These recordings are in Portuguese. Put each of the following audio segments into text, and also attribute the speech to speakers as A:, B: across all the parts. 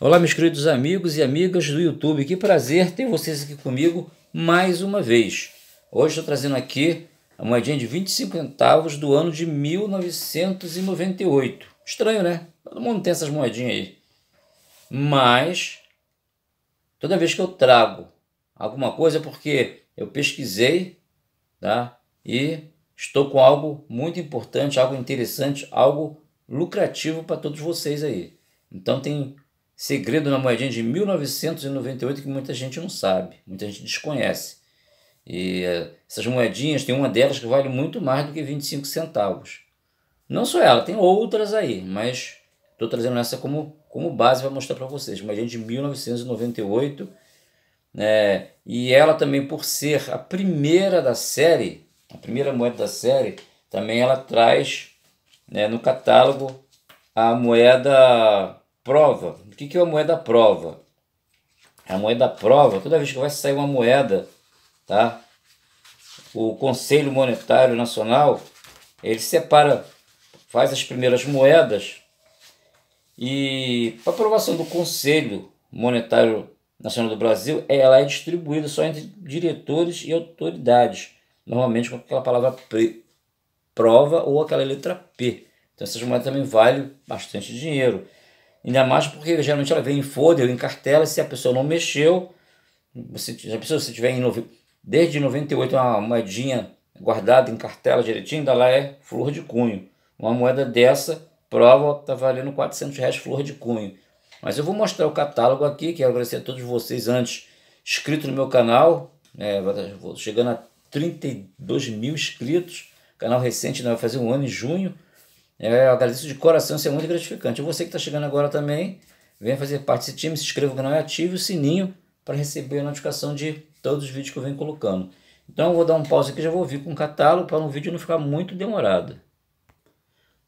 A: Olá, meus queridos amigos e amigas do YouTube. Que prazer ter vocês aqui comigo mais uma vez. Hoje estou trazendo aqui a moedinha de 25 centavos do ano de 1998. Estranho, né? Todo mundo tem essas moedinhas aí. Mas, toda vez que eu trago alguma coisa é porque eu pesquisei tá? e estou com algo muito importante, algo interessante, algo lucrativo para todos vocês aí. Então tem segredo na moedinha de 1998 que muita gente não sabe, muita gente desconhece. E eh, essas moedinhas, tem uma delas que vale muito mais do que 25 centavos. Não só ela, tem outras aí, mas estou trazendo essa como, como base para mostrar para vocês. Moedinha de 1998, né? e ela também, por ser a primeira da série, a primeira moeda da série, também ela traz né, no catálogo a moeda prova. O que é uma moeda prova? A moeda prova, toda vez que vai sair uma moeda, tá? O Conselho Monetário Nacional, ele separa, faz as primeiras moedas e para aprovação do Conselho Monetário Nacional do Brasil, é, ela é distribuída só entre diretores e autoridades, normalmente com aquela palavra pre, prova ou aquela letra P. Então essas moedas também valem bastante dinheiro. Ainda mais porque geralmente ela vem em folder, em cartela, se a pessoa não mexeu, você, se a pessoa se tiver em nove, desde 98 uma moedinha guardada em cartela direitinho, ainda lá é flor de cunho. Uma moeda dessa, prova, está valendo 400 reais flor de cunho. Mas eu vou mostrar o catálogo aqui, quero agradecer a todos vocês antes, inscritos no meu canal, é, chegando a 32 mil inscritos, canal recente, não né, vai fazer um ano em junho, é, eu agradeço de coração, isso é muito gratificante. E você que está chegando agora também, venha fazer parte desse time, se inscreva no canal e ative o sininho para receber a notificação de todos os vídeos que eu venho colocando. Então eu vou dar um pause aqui, já vou vir com o catálogo para um vídeo não ficar muito demorado.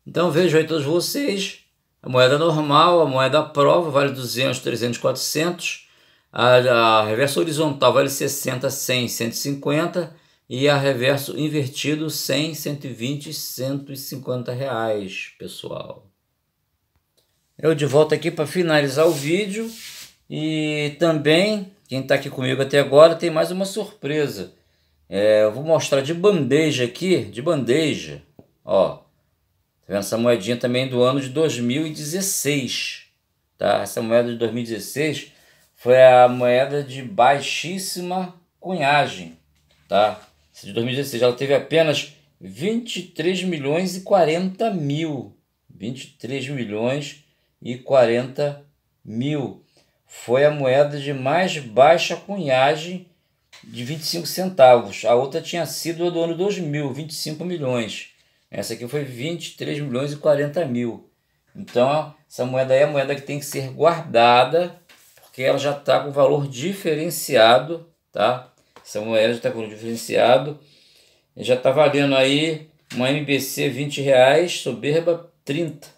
A: Então vejo aí todos vocês, a moeda normal, a moeda prova vale 200, 300, 400, a, a reversa horizontal vale 60, 100, 150, e a reverso invertido 100, 120 e 150 reais, pessoal. Eu de volta aqui para finalizar o vídeo e também quem está aqui comigo até agora tem mais uma surpresa. É, eu vou mostrar de bandeja aqui, de bandeja, ó. Tá vendo essa moedinha também do ano de 2016, tá? Essa moeda de 2016 foi a moeda de baixíssima cunhagem, tá? de 2016, ela teve apenas 23 milhões e 40 mil. 23 milhões e 40 mil. Foi a moeda de mais baixa cunhagem de 25 centavos. A outra tinha sido a do ano 2000, 25 milhões. Essa aqui foi 23 milhões e 40 mil. Então, essa moeda é a moeda que tem que ser guardada, porque ela já está com valor diferenciado, tá? Samuel já está com diferenciado. Já está valendo aí uma MBC 20 reais, soberba 30.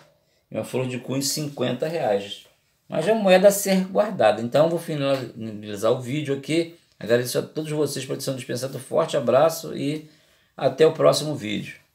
A: E uma flor de cunho 50 reais. Mas é uma moeda a ser guardada. Então vou finalizar o vídeo aqui. Agradeço a todos vocês por ter dispensado. Forte abraço e até o próximo vídeo.